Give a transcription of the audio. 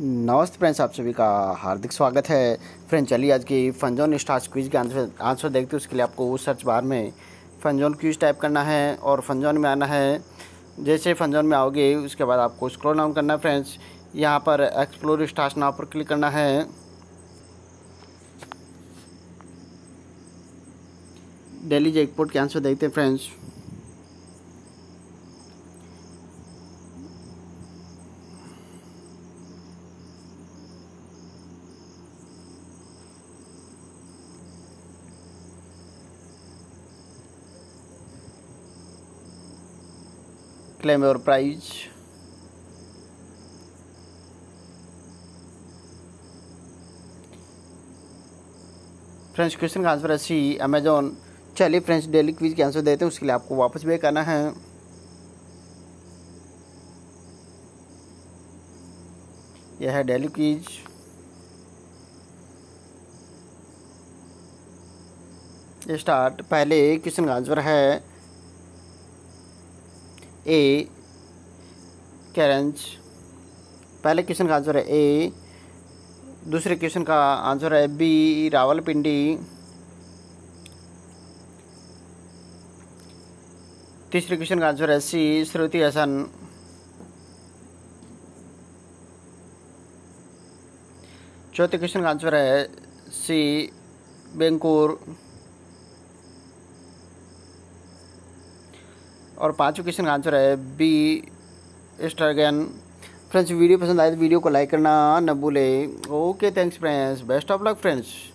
नमस्ते फ्रेंड्स आप सभी का हार्दिक स्वागत है फ्रेंड चलिए आज की फनजोन स्टार्स क्विज के आंसर आंसर देखते हैं उसके लिए आपको सर्च बार में फनजोन क्विज टाइप करना है और फनजोन में आना है जैसे फनजोन में आओगे उसके बाद आपको स्क्रॉल डाउन करना है फ्रेंड्स यहाँ पर एक्सप्लोर स्टार्स नाव पर क्लिक करना है डेली जैकपोर्ट के आंसर देखते हैं friends claim your prize friends question का आंसर है सी अमेजोन चलिए फ्रेंड्स डेली क्वीज के आंसर देते हैं उसके लिए आपको वापस भी आना है यह है डेली क्वीज स्टार्ट पहले क्वेश्चन का आंसर है ए कैरेंज पहले क्वेश्चन का आंसर है ए दूसरे क्वेश्चन का आंसर है बी रावलपिंडी तीसरे क्वेश्चन का आंसर है सी श्रुति हसन चौथे क्वेश्चन का आंसर है सी बेंकूर और पांचवें क्वेश्चन का आंसर है बी स्ट्रगन फ्रेंड्स वीडियो पसंद आए तो वीडियो को लाइक करना न भूले okay thanks friends best of luck friends